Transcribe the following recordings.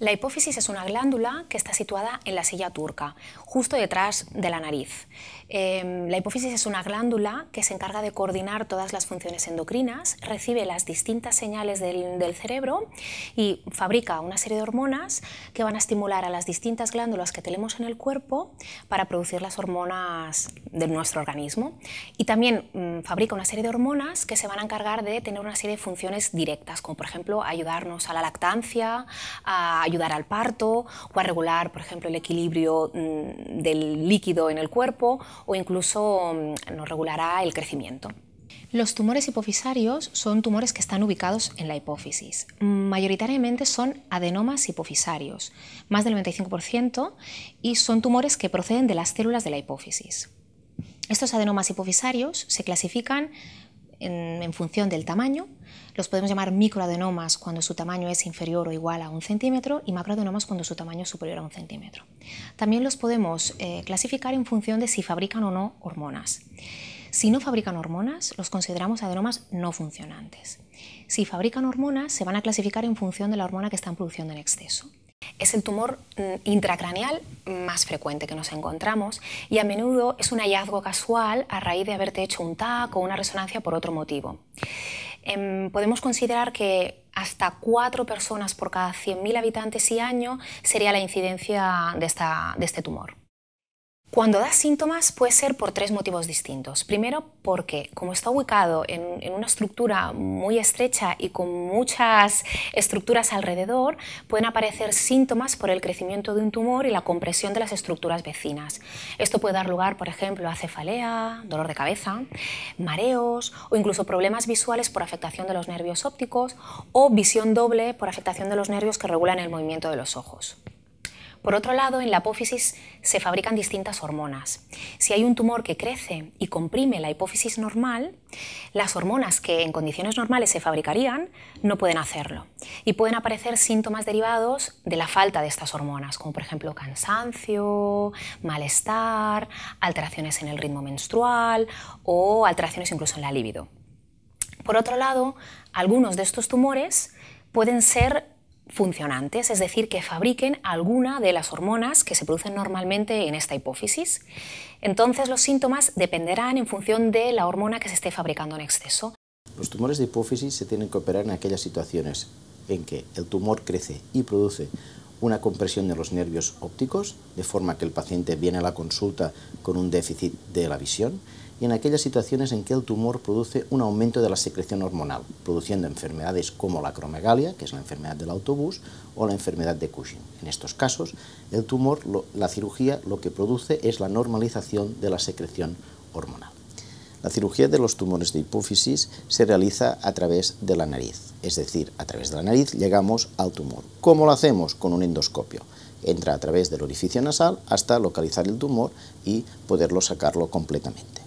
La hipófisis es una glándula que está situada en la silla turca, justo detrás de la nariz. Em, la hipófisis es una glándula que se encarga de coordinar todas las funciones endocrinas, recibe las distintas señales del, cerebro y fabrica una serie de hormonas que van a estimular a las distintas glándulas que tenemos en el cuerpo para producir las hormonas de nuestro organismo. Y también mm, fabrica una serie de hormonas que se van a encargar de tener una serie de funciones directas, como por ejemplo ayudarnos a la lactancia, a ayudar al parto o a regular, por ejemplo, el equilibrio mm, del líquido en el cuerpo o incluso mm, nos regulará el crecimiento. Los tumores hipofisarios son tumores que están ubicados en la hipófisis. Mayoritariamente son adenomas hipofisarios, más del 95%, y son tumores que proceden de las células de la hipófisis. Estos adenomas hipofisarios se clasifican en, función del tamaño. Los podemos llamar microadenomas cuando su tamaño es inferior o igual a un centímetro y macroadenomas cuando su tamaño es superior a un centímetro. También los podemos eh, clasificar en función de si fabrican o no hormonas. Si no fabrican hormonas, los consideramos adenomas no funcionantes. Si fabrican hormonas, se van a clasificar en función de la hormona que están produciendo en exceso. Es el tumor mm, intracraneal más frecuente que nos encontramos y a menudo es un hallazgo casual a raíz de haberte hecho un TAC o una resonancia por otro motivo. Em, podemos considerar que hasta cuatro personas por cada 100.000 habitantes y año sería la incidencia de este tumor. Cuando da síntomas puede ser por tres motivos distintos. Primero, porque como está ubicado en, una estructura muy estrecha y con muchas estructuras alrededor, pueden aparecer síntomas por el crecimiento de un tumor y la compresión de las estructuras vecinas. Esto puede dar lugar, por ejemplo, a cefalea, dolor de cabeza, mareos o incluso problemas visuales por afectación de los nervios ópticos o visión doble por afectación de los nervios que regulan el movimiento de los ojos. Por otro lado, en la apófisis se fabrican distintas hormonas. Si hay un tumor que crece y comprime la hipófisis normal, las hormonas que en condiciones normales se fabricarían no pueden hacerlo y pueden aparecer síntomas derivados de la falta de estas hormonas, como por ejemplo cansancio, malestar, alteraciones en el ritmo menstrual o alteraciones incluso en la libido. Por otro lado, algunos de estos tumores pueden ser funcionantes, es decir, que fabriquen alguna de las hormonas que se producen normalmente en esta hipófisis. Entonces los síntomas dependerán en función de la hormona que se esté fabricando en exceso. Los tumores de hipófisis se tienen que operar en aquellas situaciones en que el tumor crece y produce una compresión de los nervios ópticos, de forma que el paciente viene a la consulta con un déficit de la visión, y en aquellas situaciones en que el tumor produce un aumento de la secreción hormonal, produciendo enfermedades como la cromegalia, que es la enfermedad del autobús, o la enfermedad de Cushing. En estos casos, el tumor, la cirugía, lo que produce es la normalización de la secreción hormonal. La cirugía de los tumores de hipófisis se realiza a través de la nariz, es decir, a través de la nariz llegamos al tumor. ¿Cómo lo hacemos? Con un endoscopio. Entra a través del orificio nasal hasta localizar el tumor y poderlo sacarlo completamente.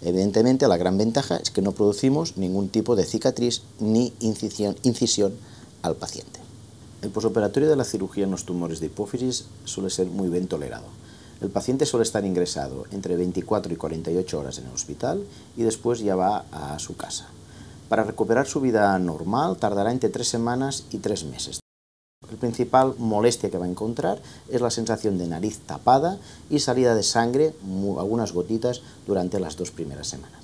Evidentemente la gran ventaja es que no producimos ningún tipo de cicatriz ni incisión, al paciente. El posoperatorio de la cirugía en los tumores de hipófisis suele ser muy bien tolerado. El paciente suele estar ingresado entre 24 y 48 horas en el hospital y después ya va a su casa. Para recuperar su vida normal tardará entre 3 semanas y 3 meses. La principal molestia que va a encontrar es la sensación de nariz tapada y salida de sangre, algunas gotitas, durante las dos primeras semanas.